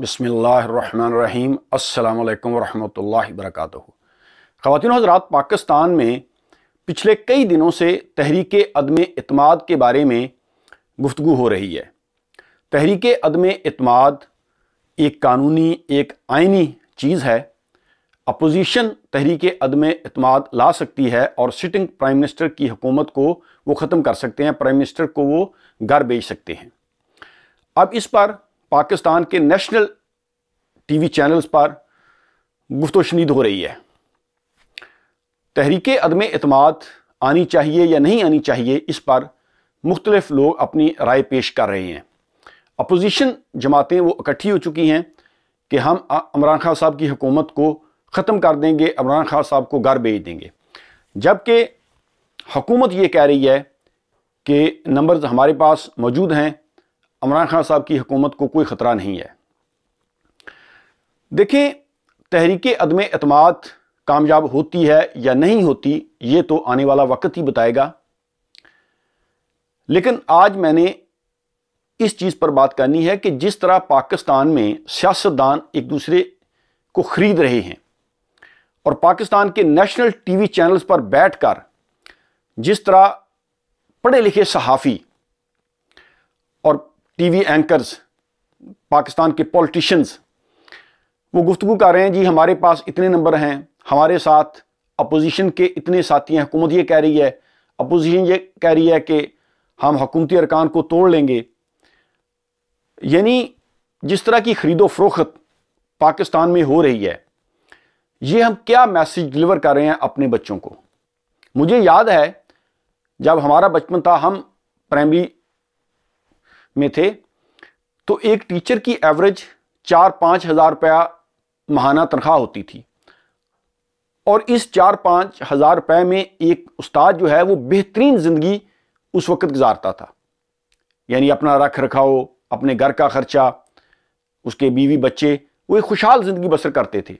बसमीम वरम्ह वरहमल वर्क ख़वान हज़रात पाकिस्तान में पिछले कई दिनों से तहरीक अदम अतमाद के बारे में गुफ्तु हो रही है तहरीक अदम अतमाद एक कानूनी एक आइनी चीज़ है अपोजिशन तहरीक अदम अतमाद ला सकती है और सिटिंग प्राइम मिनिस्टर की हुकूमत को वो ख़त्म कर सकते हैं प्राइम मिनिस्टर को वो घर बेच सकते हैं अब इस पर पाकिस्तान के नेशनल टीवी चैनल्स पर गुफ्त शनीद हो रही है तहरीक अदम अतमाद आनी चाहिए या नहीं आनी चाहिए इस पर मुख्तलफ लोग अपनी राय पेश कर रहे हैं अपोजिशन जमातें वो इकट्ठी हो चुकी हैं कि हम इमरान खान साहब की हुकूमत को ख़त्म कर देंगे इमरान खान साहब को घर भेज देंगे जबकि हुकूमत ये कह रही है कि नंबर्स हमारे पास मौजूद हैं इमरान खान साहब की हुकूमत को कोई ख़तरा नहीं है देखें तहरीक अदम अतमाद कामयाब होती है या नहीं होती ये तो आने वाला वक्त ही बताएगा लेकिन आज मैंने इस चीज़ पर बात करनी है कि जिस तरह पाकिस्तान में सियासतदान एक दूसरे को ख़रीद रहे हैं और पाकिस्तान के नेशनल टीवी चैनल्स पर बैठकर जिस तरह पढ़े लिखे सहाफ़ी टीवी एंकर्स पाकिस्तान के पॉलिटिशियंस वो गुफ्तु कर रहे हैं जी हमारे पास इतने नंबर हैं हमारे साथ अपोजिशन के इतने साथी हैं हुकूमत ये कह रही है अपोजिशन ये कह रही है कि हम हकूमती अरकान को तोड़ लेंगे यानी जिस तरह की खरीदो फरोख्त पाकिस्तान में हो रही है ये हम क्या मैसेज डिलीवर कर रहे हैं अपने बच्चों को मुझे याद है जब हमारा बचपन था हम प्राइमरी में थे तो एक टीचर की एवरेज चार पाँच हज़ार रुपया महाना तनख्वाह होती थी और इस चार पाँच हज़ार रुपये में एक उस्ताद जो है वो बेहतरीन ज़िंदगी उस वक्त गुजारता था यानी अपना रख रखाव अपने घर का ख़र्चा उसके बीवी बच्चे वो एक खुशहाल ज़िंदगी बसर करते थे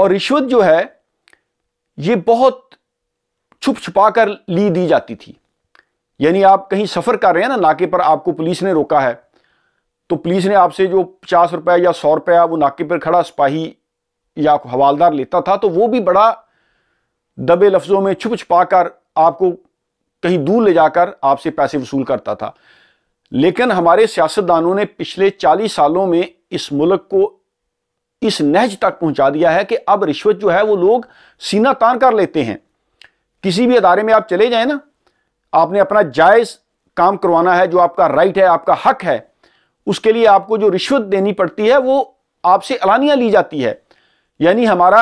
और रिश्वत जो है ये बहुत छुप छुपा कर ली दी जाती थी यानी आप कहीं सफ़र कर रहे हैं ना नाके पर आपको पुलिस ने रोका है तो पुलिस ने आपसे जो पचास रुपया या सौ रुपया वो नाके पर खड़ा सिपाही या हवालदार लेता था तो वो भी बड़ा दबे लफ्ज़ों में छुप छुपा कर आपको कहीं दूर ले जाकर आपसे पैसे वसूल करता था लेकिन हमारे सियासतदानों ने पिछले चालीस सालों में इस मुल्क को इस नहज तक पहुंचा दिया है कि अब रिश्वत जो है वो लोग सीना तान कर लेते हैं किसी भी अदारे में आप चले जाए ना आपने अपना जायज़ काम करवाना है जो आपका राइट है आपका हक है उसके लिए आपको जो रिश्वत देनी पड़ती है वो आपसे अलानिया ली जाती है यानी हमारा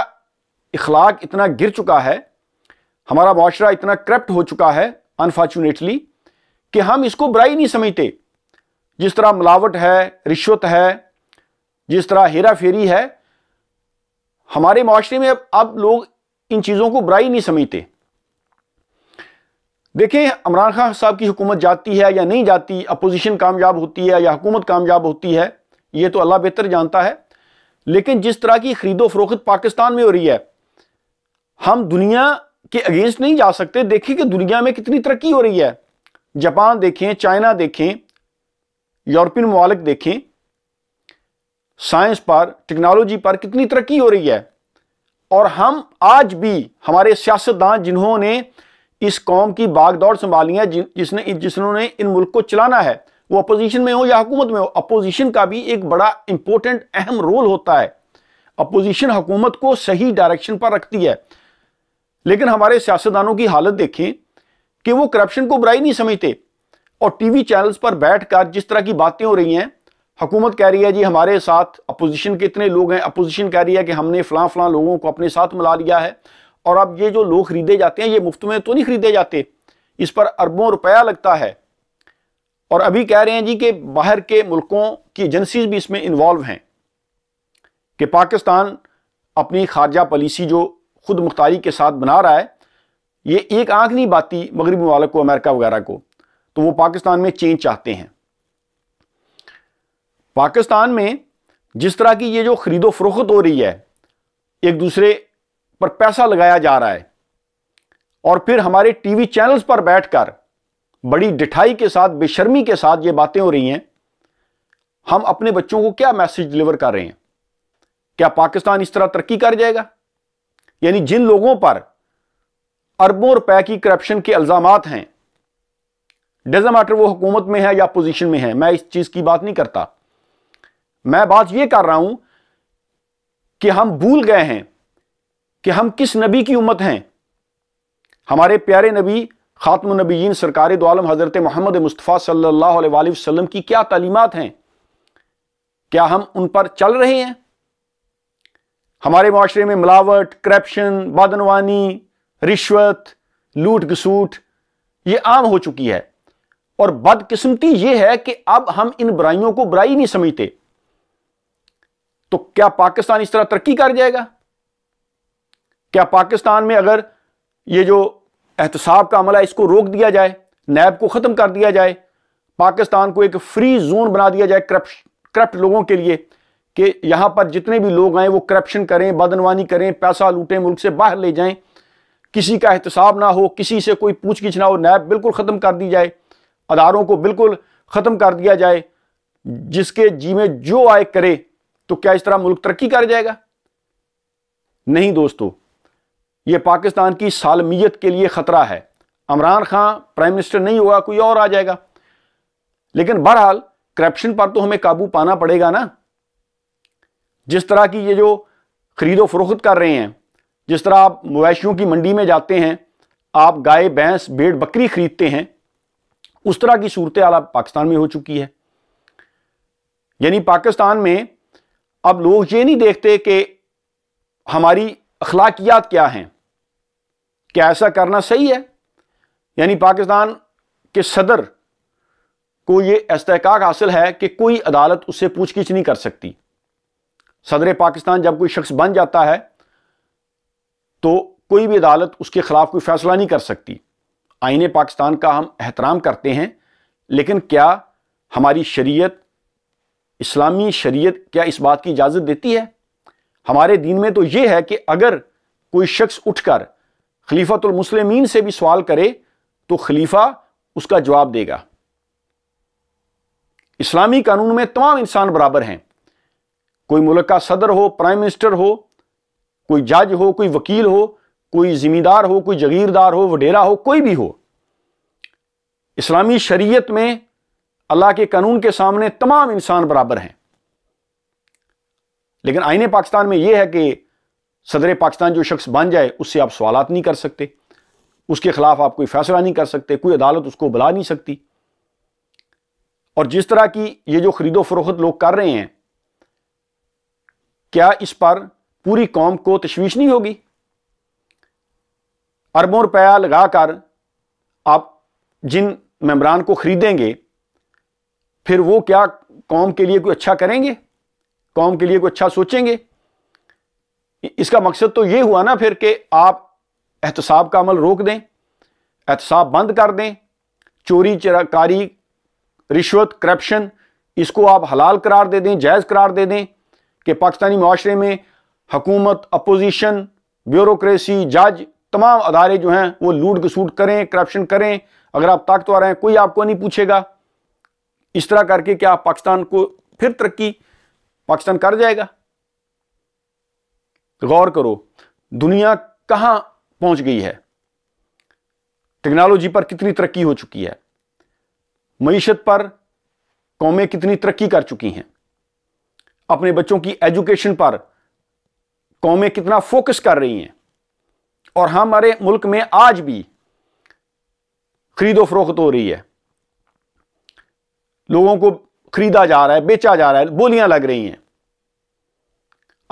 इखलाक इतना गिर चुका है हमारा माशरा इतना करप्ट हो चुका है अनफॉर्चुनेटली कि हम इसको बुराई नहीं समझते जिस तरह मिलावट है रिश्वत है जिस तरह हेरा फेरी है हमारे माशरे में अब अब लोग इन चीज़ों को बुराई नहीं समझते देखें इमरान खान साहब की हुकूमत जाती है या नहीं जाती अपोजिशन कामयाब होती है या हुकूमत कामयाब होती है ये तो अल्लाह बेहतर जानता है लेकिन जिस तरह की खरीदो फरोख्त पाकिस्तान में हो रही है हम दुनिया के अगेंस्ट नहीं जा सकते देखें कि दुनिया में कितनी तरक्की हो रही है जापान देखें चाइना देखें यूरोपियन ममालिक देखें साइंस पर टेक्नोलॉजी पर कितनी तरक्की हो रही है और हम आज भी हमारे सियासतदान जिन्होंने इस कौम की बागदौड़ संभाली है जिसने जिसने इन मुल्क को चलाना है वो अपोजिशन में हो या हुकूमत में हो अपोजिशन का भी एक बड़ा इंपॉर्टेंट अहम रोल होता है अपोजिशन हुकूमत को सही डायरेक्शन पर रखती है लेकिन हमारे सियासतदानों की हालत देखें कि वो करप्शन को बुराई नहीं समझते और टीवी चैनल्स पर बैठकर जिस तरह की बातें हो रही हैं हुकूमत कह रही है जी हमारे साथ अपोजिशन के इतने लोग हैं अपोजिशन कह रही है कि हमने फलां फलां लोगों को अपने साथ मिला लिया है और अब ये जो लोग खरीदे जाते हैं ये मुफ्त में तो नहीं खरीदे जाते इस पर अरबों रुपया लगता है और अभी कह रहे हैं जी कि बाहर के मुल्कों की एजेंसी भी इसमें इन्वॉल्व हैं कि पाकिस्तान अपनी खारजा पॉलिसी जो खुद मुख्तारी के साथ बना रहा है ये एक आंख नहीं बाती मगरबी ममालक को अमेरिका वगैरह को तो वो पाकिस्तान में चेंज चाहते हैं पाकिस्तान में जिस तरह की ये जो खरीदो फरोख्त हो रही है एक दूसरे पर पैसा लगाया जा रहा है और फिर हमारे टीवी चैनल्स पर बैठकर बड़ी डिठाई के साथ बेशर्मी के साथ ये बातें हो रही हैं हम अपने बच्चों को क्या मैसेज डिलीवर कर रहे हैं क्या पाकिस्तान इस तरह तरक्की कर जाएगा यानी जिन लोगों पर अरबों रुपए की करप्शन के अल्जाम हैं डजन मैटर वो हुकूमत में है या पोजीशन में है मैं इस चीज़ की बात नहीं करता मैं बात यह कर रहा हूं कि हम भूल गए हैं कि हम किस नबी की उम्मत हैं हमारे प्यारे नबी खात्म नबीन सरकार दोआलम हज़रत मोहम्मद मुस्तफ़ा सल्लल्लाहु अलैहि वसल्लम की क्या तालीमत हैं क्या हम उन पर चल रहे हैं हमारे माशरे में मिलावट करप्शन बदनवानी रिश्वत लूट घसूट ये आम हो चुकी है और बदकिस्मती ये है कि अब हम इन बुराइयों को बुराई नहीं समझते तो क्या पाकिस्तान इस तरह तरक्की कर जाएगा क्या पाकिस्तान में अगर ये जो एहतसाब का अमला है इसको रोक दिया जाए नैब को ख़त्म कर दिया जाए पाकिस्तान को एक फ्री जोन बना दिया जाए करप्श करप्ट लोगों के लिए कि यहाँ पर जितने भी लोग आए वो करप्शन करें बदनवानी करें पैसा लूटें मुल्क से बाहर ले जाएं किसी का एहतसाब ना हो किसी से कोई पूछ गिछ ना हो नैब बिल्कुल ख़त्म कर दी जाए अदारों को बिल्कुल ख़त्म कर दिया जाए जिसके जी में जो आए करे तो क्या इस तरह मुल्क तरक्की कर जाएगा नहीं दोस्तों ये पाकिस्तान की सालमियत के लिए ख़तरा है इमरान खान प्राइम मिनिस्टर नहीं होगा कोई और आ जाएगा लेकिन बहरहाल करप्शन पर तो हमें काबू पाना पड़ेगा ना जिस तरह की ये जो खरीदो फरोख्त कर रहे हैं जिस तरह आप मवेशियों की मंडी में जाते हैं आप गाय भैंस भेड़ बकरी खरीदते हैं उस तरह की सूरत हाल अब पाकिस्तान में हो चुकी है यानी पाकिस्तान में अब लोग ये नहीं देखते कि हमारी अखलाकियात क्या हैं क्या ऐसा करना सही है यानी पाकिस्तान के सदर को ये इसक हासिल है कि कोई अदालत उससे पूछगिछ नहीं कर सकती सदर पाकिस्तान जब कोई शख्स बन जाता है तो कोई भी अदालत उसके ख़िलाफ़ कोई फ़ैसला नहीं कर सकती आईने पाकिस्तान का हम एहतराम करते हैं लेकिन क्या हमारी शरीयत इस्लामी शरीयत क्या इस बात की इजाज़त देती है हमारे दीन में तो ये है कि अगर कोई शख्स उठकर खलीफतुलमसलमिन से भी सवाल करे तो खलीफा उसका जवाब देगा इस्लामी कानून में तमाम इंसान बराबर हैं कोई मुल्क का सदर हो प्राइम मिनिस्टर हो कोई जज हो कोई वकील हो कोई जिमीदार हो कोई जगीरदार हो वडेरा हो कोई भी हो इस्लामी शरीयत में अल्लाह के कानून के सामने तमाम इंसान बराबर हैं लेकिन आईने पाकिस्तान में यह है कि सदर पाकिस्तान जो शख्स बन जाए उससे आप सवाल नहीं कर सकते उसके खिलाफ आप कोई फैसला नहीं कर सकते कोई अदालत उसको बुला नहीं सकती और जिस तरह की ये जो खरीदो फरोख्त लोग कर रहे हैं क्या इस पर पूरी कौम को तशवीश नहीं होगी अरबों रुपया लगाकर आप जिन मेम्बरान को खरीदेंगे फिर वो क्या कौम के लिए कोई अच्छा करेंगे कौम के लिए कोई अच्छा सोचेंगे इसका मकसद तो ये हुआ ना फिर कि आप एहतसाब का अमल रोक दें एहतसाब बंद कर दें चोरी चराकारी रिश्वत करप्शन इसको आप हलाल करार दे दें जायज़ करार दे दें कि पाकिस्तानी माशरे में हकूमत अपोजिशन ब्यूरोसी जज तमाम अदारे जो हैं वो लूट घसूट करें करप्शन करें अगर आप ताकतवर हैं कोई आपको नहीं पूछेगा इस तरह करके क्या पाकिस्तान को फिर तरक्की पाकिस्तान कर जाएगा गौर करो दुनिया कहाँ पहुंच गई है टेक्नोलॉजी पर कितनी तरक्की हो चुकी है मीशत पर कौमें कितनी तरक्की कर चुकी हैं अपने बच्चों की एजुकेशन पर कौमें कितना फोकस कर रही हैं और हमारे मुल्क में आज भी खरीदो फरोख्त हो रही है लोगों को खरीदा जा रहा है बेचा जा रहा है बोलियां लग रही हैं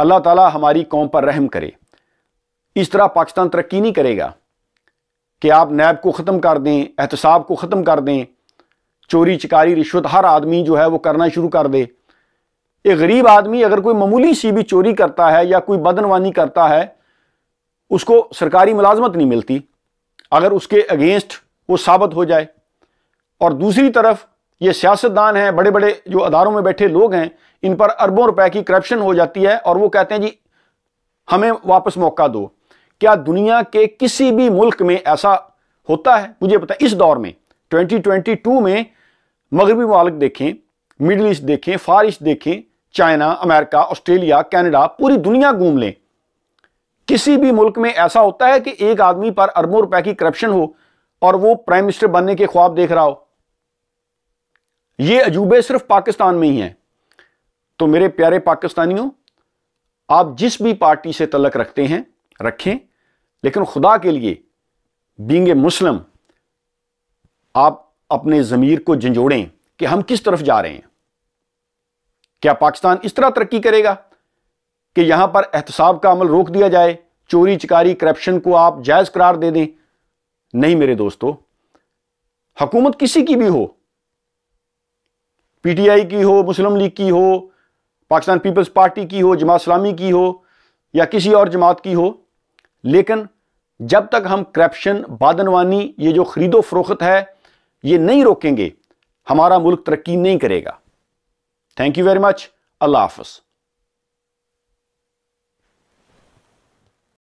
अल्लाह ताला हमारी कौम पर रहम करे इस तरह पाकिस्तान तरक्की नहीं करेगा कि आप नैब को ख़त्म कर दें एहतसाब को ख़त्म कर दें चोरी चिकारी रिश्वत हर आदमी जो है वो करना शुरू कर दे एक गरीब आदमी अगर कोई मामूली सी भी चोरी करता है या कोई बदनवानी करता है उसको सरकारी मुलाजमत नहीं मिलती अगर उसके अगेंस्ट वो साबित हो जाए और दूसरी तरफ ये सियासतदान हैं बड़े बड़े जो अदारों में बैठे लोग हैं इन पर अरबों रुपए की करप्शन हो जाती है और वो कहते हैं जी हमें वापस मौका दो क्या दुनिया के किसी भी मुल्क में ऐसा होता है मुझे पता है इस दौर में 2022 में मगरबी ममालिक देखें मिडल ईस्ट देखें फार ईस्ट देखें चाइना अमेरिका ऑस्ट्रेलिया कैनेडा पूरी दुनिया घूम लें किसी भी मुल्क में ऐसा होता है कि एक आदमी पर अरबों रुपए की करप्शन हो और वो प्राइम मिनिस्टर बनने के ख्वाब देख रहा हो ये अजूबे सिर्फ पाकिस्तान में ही हैं तो मेरे प्यारे पाकिस्तानियों आप जिस भी पार्टी से तलक रखते हैं रखें लेकिन खुदा के लिए बींग मुस्लिम आप अपने ज़मीर को झंझोड़ें कि हम किस तरफ जा रहे हैं क्या पाकिस्तान इस तरह तरक्की करेगा कि यहां पर एहतसाब का अमल रोक दिया जाए चोरी चिकारी करप्शन को आप जायज़ करार दे दें नहीं मेरे दोस्तों हुकूमत किसी की भी हो पीटीआई की हो मुस्लिम लीग की हो पाकिस्तान पीपल्स पार्टी की हो जमात इस्लामी की हो या किसी और जमात की हो लेकिन जब तक हम करप्शन बादनवानी ये जो ख़रीदो फरोख्त है ये नहीं रोकेंगे हमारा मुल्क तरक्की नहीं करेगा थैंक यू वेरी मच अल्लाह हाफ